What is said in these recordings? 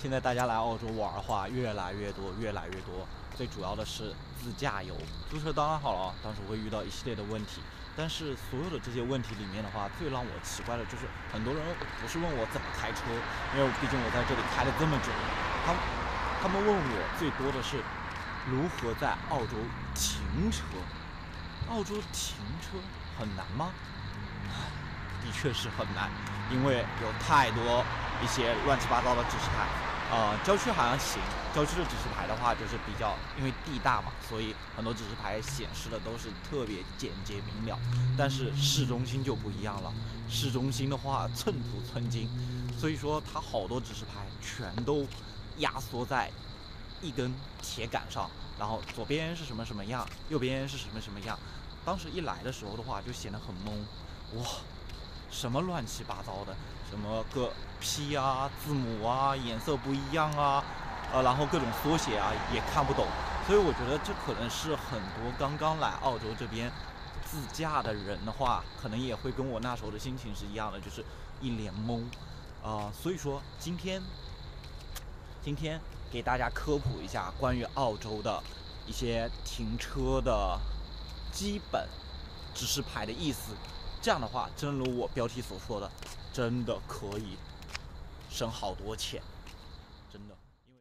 现在大家来澳洲玩儿的话，越来越多，越来越多。最主要的是自驾游，租车当然好了，当时会遇到一系列的问题。但是所有的这些问题里面的话，最让我奇怪的就是，很多人不是问我怎么开车，因为毕竟我在这里开了这么久，他他们问我最多的是，如何在澳洲停车？澳洲停车很难吗？的确是很难，因为有太多一些乱七八糟的指示牌。啊，郊区好像行。郊区的指示牌的话，就是比较，因为地大嘛，所以很多指示牌显示的都是特别简洁明了。但是市中心就不一样了，市中心的话寸土寸金，所以说它好多指示牌全都压缩在一根铁杆上。然后左边是什么什么样，右边是什么什么样。当时一来的时候的话，就显得很懵，哇。什么乱七八糟的，什么个 P 啊、字母啊、颜色不一样啊，啊，然后各种缩写啊也看不懂，所以我觉得这可能是很多刚刚来澳洲这边自驾的人的话，可能也会跟我那时候的心情是一样的，就是一脸懵，啊，所以说今天，今天给大家科普一下关于澳洲的一些停车的基本指示牌的意思。这样的话，正如我标题所说的，真的可以省好多钱，真的。因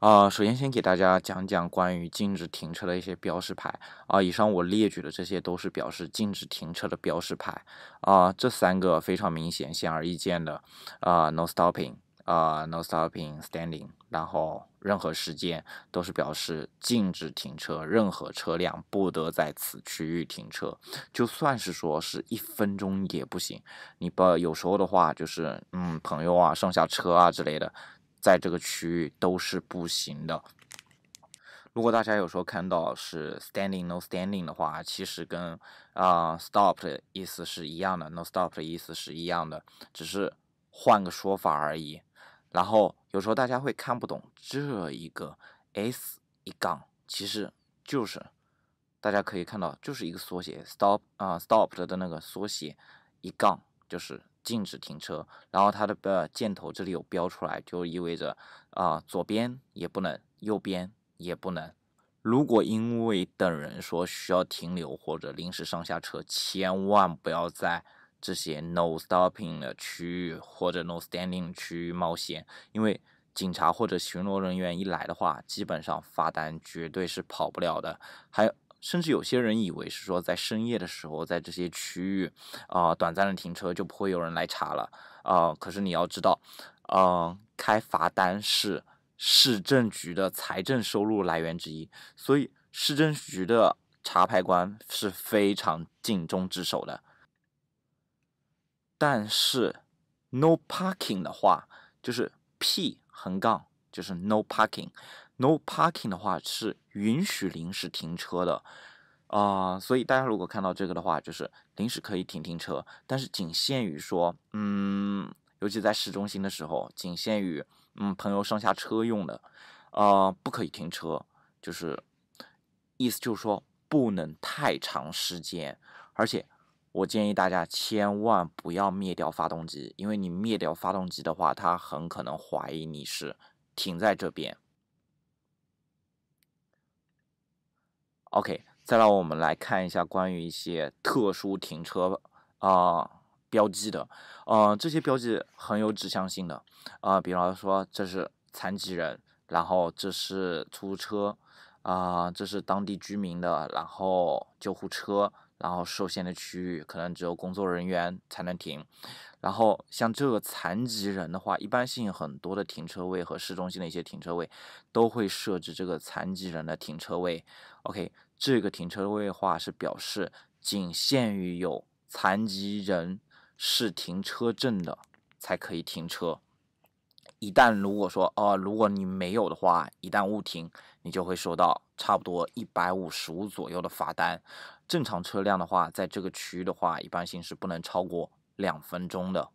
啊，首先先给大家讲讲关于禁止停车的一些标识牌啊。以上我列举的这些都是表示禁止停车的标识牌啊。这三个非常明显、显而易见的啊，no stopping。啊，no stopping，standing，然后任何时间都是表示禁止停车，任何车辆不得在此区域停车，就算是说是一分钟也不行。你不有时候的话，就是嗯，朋友啊，上下车啊之类的，在这个区域都是不行的。如果大家有时候看到是 standing no standing 的话，其实跟啊 s t o p 的意思是一样的，no s t o p 的意思是一样的，只是换个说法而已。然后有时候大家会看不懂这一个 S 一杠，其实就是大家可以看到，就是一个缩写 stop 啊，stopped 的那个缩写一杠就是禁止停车。然后它的呃箭头这里有标出来，就意味着啊左边也不能，右边也不能。如果因为等人说需要停留或者临时上下车，千万不要在。这些 no stopping 的区域或者 no standing 区域冒险，因为警察或者巡逻人员一来的话，基本上罚单绝对是跑不了的。还甚至有些人以为是说在深夜的时候，在这些区域，啊短暂的停车就不会有人来查了，啊，可是你要知道，嗯，开罚单是市政局的财政收入来源之一，所以市政局的查牌官是非常尽忠职守的。但是，no parking 的话，就是 P 横杠，就是 no parking。no parking 的话是允许临时停车的，啊，所以大家如果看到这个的话，就是临时可以停停车，但是仅限于说，嗯，尤其在市中心的时候，仅限于嗯朋友上下车用的，啊，不可以停车，就是意思就是说不能太长时间，而且。我建议大家千万不要灭掉发动机，因为你灭掉发动机的话，他很可能怀疑你是停在这边。OK，再让我们来看一下关于一些特殊停车啊标记的，呃，这些标记很有指向性的，啊，比方说这是残疾人，然后这是出租车，啊，这是当地居民的，然后救护车。然后受限的区域可能只有工作人员才能停。然后像这个残疾人的话，一般性很多的停车位和市中心的一些停车位都会设置这个残疾人的停车位。OK，这个停车位话是表示仅限于有残疾人是停车证的才可以停车。一旦如果说，呃，如果你没有的话，一旦误停，你就会收到差不多一百五十五左右的罚单。正常车辆的话，在这个区域的话，一般行驶不能超过两分钟的。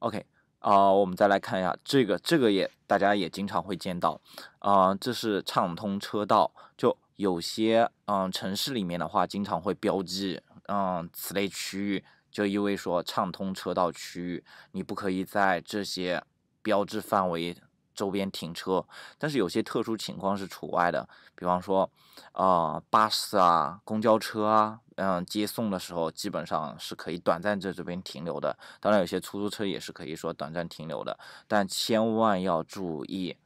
OK，啊，我们再来看一下这个，这个也大家也经常会见到，啊，这是畅通车道，就有些嗯城市里面的话，经常会标记。嗯，此类区域就意味说，畅通车道区域，你不可以在这些标志范围周边停车。但是有些特殊情况是除外的，比方说，啊，巴士啊，公交车啊，嗯，接送的时候基本上是可以短暂在这边停留的。当然，有些出租车也是可以说短暂停留的，但千万要注意，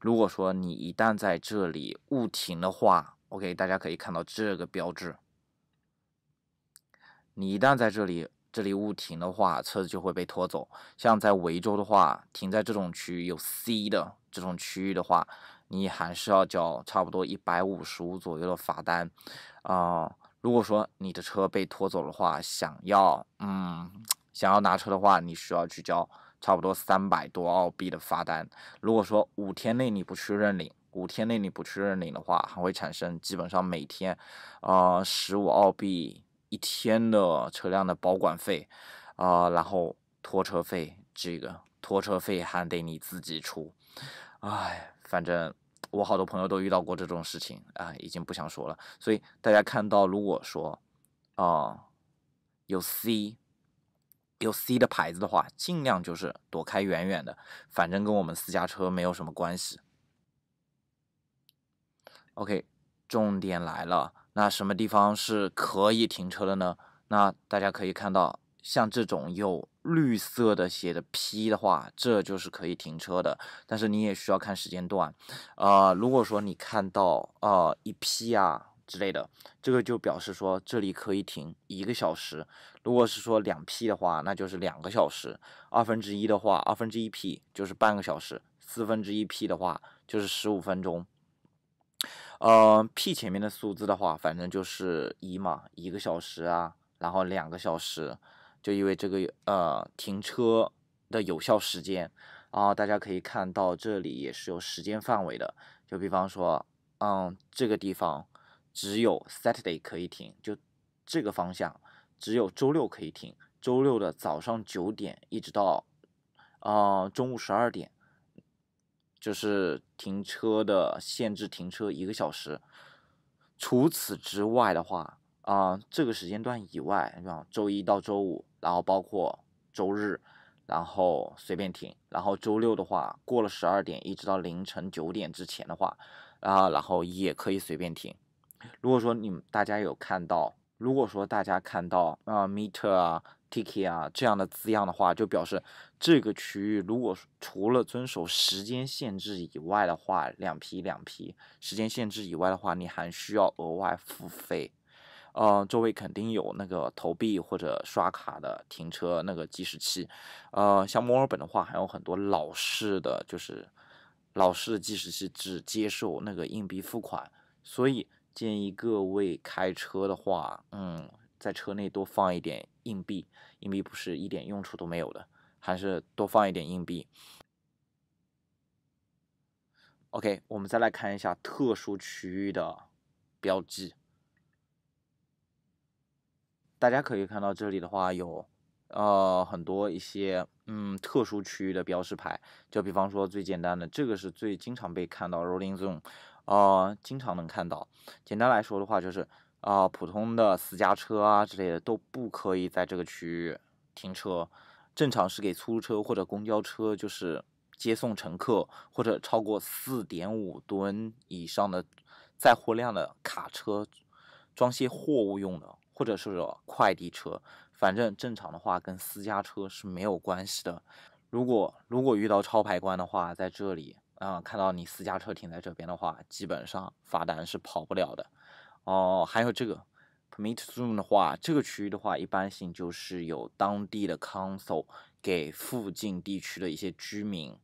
如果说你一旦在这里误停的话，OK，大家可以看到这个标志。你一旦在这里这里误停的话，车子就会被拖走。像在维州的话，停在这种区域有 C 的这种区域的话，你还是要交差不多一百五十五左右的罚单。啊，如果说你的车被拖走的话，想要嗯想要拿车的话，你需要去交差不多三百多澳币的罚单。如果说五天内你不去认领，五天内你不去认领的话，还会产生基本上每天，呃十五澳币。一天的车辆的保管费，啊，然后拖车费，这个拖车费还得你自己出，哎，反正我好多朋友都遇到过这种事情啊，已经不想说了。所以大家看到，如果说啊有 C 有 C 的牌子的话，尽量就是躲开远远的，反正跟我们私家车没有什么关系。OK，重点来了。那什么地方是可以停车的呢？那大家可以看到，像这种有绿色的写的 P 的话，这就是可以停车的。但是你也需要看时间段。呃，如果说你看到呃一 P 啊之类的，这个就表示说这里可以停一个小时。如果是说两 P 的话，那就是两个小时；二分之一的话，二分之一 P 就是半个小时；四分之一 P 的话，就是十五分钟。嗯，P 前面的数字的话，反正就是一嘛，一个小时啊，然后两个小时，就因为这个呃停车的有效时间啊，大家可以看到这里也是有时间范围的。就比方说，嗯，这个地方只有 Saturday 可以停，就这个方向只有周六可以停，周六的早上九点一直到啊中午十二点。就是停车的限制，停车一个小时。除此之外的话，啊，这个时间段以外，你像周一到周五，然后包括周日，然后随便停。然后周六的话，过了十二点一直到凌晨九点之前的话，啊，然后也可以随便停。如果说你们大家有看到。如果说大家看到啊 meter 啊 ticket 啊这样的字样的话，就表示这个区域如果除了遵守时间限制以外的话，两批两批时间限制以外的话，你还需要额外付费。呃，周围肯定有那个投币或者刷卡的停车那个计时器。呃，像墨尔本的话，还有很多老式的，就是老式的计时器只接受那个硬币付款，所以。建议各位开车的话，嗯，在车内多放一点硬币，硬币不是一点用处都没有的，还是多放一点硬币。OK，我们再来看一下特殊区域的标记，大家可以看到这里的话有。呃，很多一些嗯特殊区域的标识牌，就比方说最简单的这个是最经常被看到 rolling zone，啊，经常能看到。简单来说的话，就是啊普通的私家车啊之类的都不可以在这个区域停车，正常是给出租车或者公交车，就是接送乘客或者超过四点五吨以上的载货量的卡车装卸货物用的，或者是快递车。反正正常的话，跟私家车是没有关系的。如果如果遇到超牌关的话，在这里啊，看到你私家车停在这边的话，基本上罚单是跑不了的。哦，还有这个 permit zone 的话，这个区域的话，一般性就是有当地的 council 给附近地区的一些居民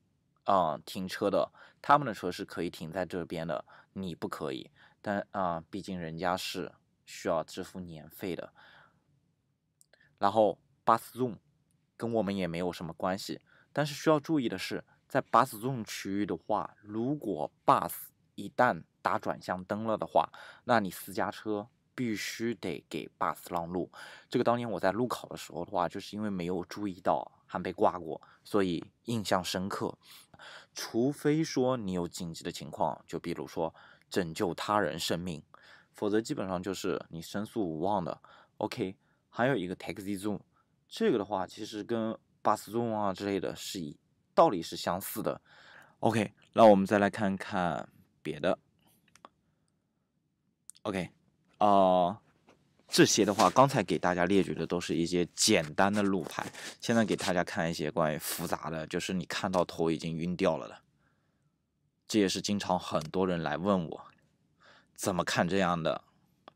啊停车的，他们的车是可以停在这边的，你不可以。但啊，毕竟人家是需要支付年费的。然后，bus zone，跟我们也没有什么关系。但是需要注意的是，在 bus zone 区域的话，如果 bus 一旦打转向灯了的话，那你私家车必须得给 bus 让路。这个当年我在路考的时候的话，就是因为没有注意到，还被挂过，所以印象深刻。除非说你有紧急的情况，就比如说拯救他人生命，否则基本上就是你申诉无望的。OK。还有一个 taxi zoom，这个的话其实跟 bus zoom 啊之类的是一道理是相似的。OK，那我们再来看看别的。OK，啊，这些的话刚才给大家列举的都是一些简单的路牌，现在给大家看一些关于复杂的就是你看到头已经晕掉了的。这也是经常很多人来问我怎么看这样的。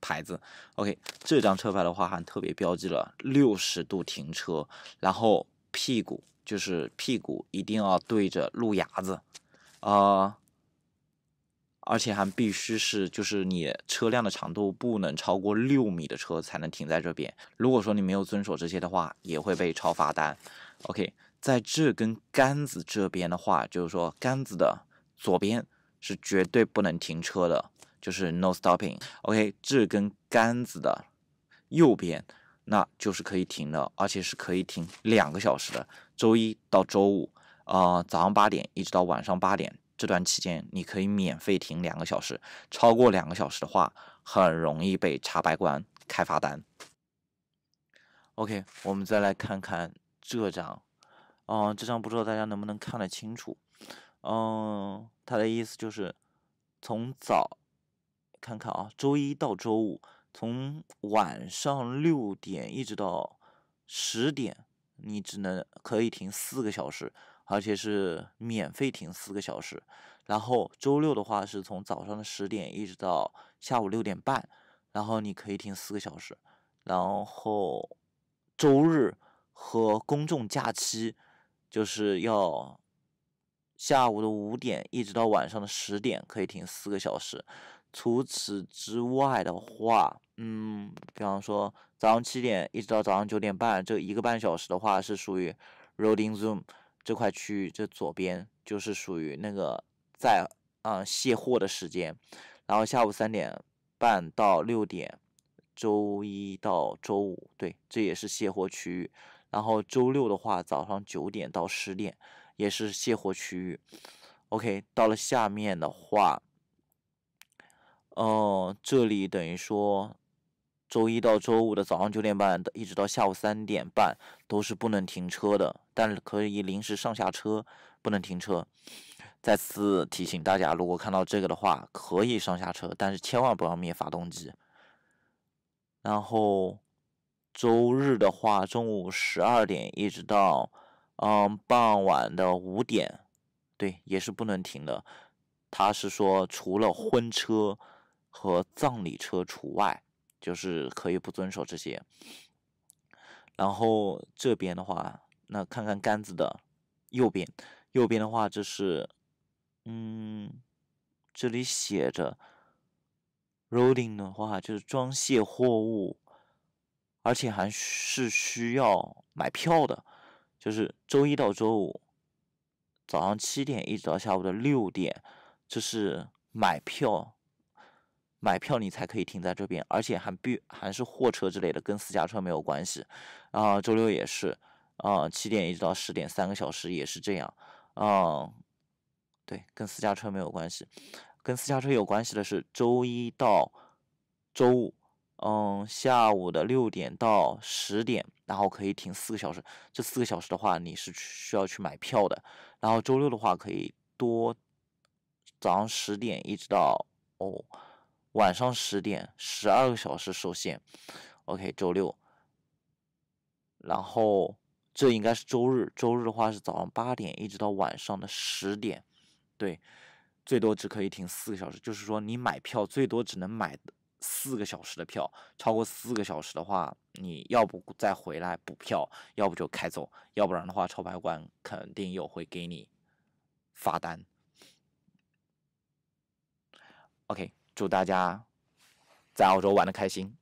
牌子，OK，这张车牌的话还特别标记了六十度停车，然后屁股就是屁股一定要对着路牙子，啊，而且还必须是就是你车辆的长度不能超过六米的车才能停在这边。如果说你没有遵守这些的话，也会被超罚单。OK，在这根杆子这边的话，就是说杆子的左边。是绝对不能停车的，就是 no stopping。OK，这根杆子的右边，那就是可以停的，而且是可以停两个小时的。周一到周五，啊，早上八点一直到晚上八点，这段期间你可以免费停两个小时。超过两个小时的话，很容易被查白关开罚单。OK，我们再来看看这张，啊，这张不知道大家能不能看得清楚。嗯，他的意思就是从早看看啊，周一到周五从晚上六点一直到十点，你只能可以停四个小时，而且是免费停四个小时。然后周六的话是从早上的十点一直到下午六点半，然后你可以停四个小时。然后周日和公众假期就是要。下午的五点一直到晚上的十点可以停四个小时，除此之外的话，嗯，比方说早上七点一直到早上九点半这一个半小时的话是属于 r o a d i n g zone 这块区域，这左边就是属于那个在啊卸货的时间，然后下午三点半到六点，周一到周五对这也是卸货区域，然后周六的话早上九点到十点。也是卸货区域，OK，到了下面的话，嗯，这里等于说周一到周五的早上九点半一直到下午三点半都是不能停车的，但是可以临时上下车，不能停车。再次提醒大家，如果看到这个的话，可以上下车，但是千万不要灭发动机。然后周日的话，中午十二点一直到。嗯，傍晚的五点，对，也是不能停的。他是说，除了婚车和葬礼车除外，就是可以不遵守这些。然后这边的话，那看看杆子的右边，右边的话就是，嗯，这里写着 “loading” 的话就是装卸货物，而且还是需要买票的。就是周一到周五，早上七点一直到下午的六点，就是买票，买票你才可以停在这边，而且还必还是货车之类的，跟私家车没有关系。啊，周六也是，啊，七点一直到十点，三个小时也是这样。嗯，对，跟私家车没有关系，跟私家车有关系的是周一到周五。嗯，下午的六点到十点，然后可以停四个小时。这四个小时的话，你是需要去买票的。然后周六的话可以多，早上十点一直到哦晚上十点，十二个小时受限。OK，周六。然后这应该是周日，周日的话是早上八点一直到晚上的十点，对，最多只可以停四个小时，就是说你买票最多只能买四个小时的票，超过四个小时的话，你要不再回来补票，要不就开走，要不然的话，超牌官肯定又会给你罚单。OK，祝大家在澳洲玩的开心。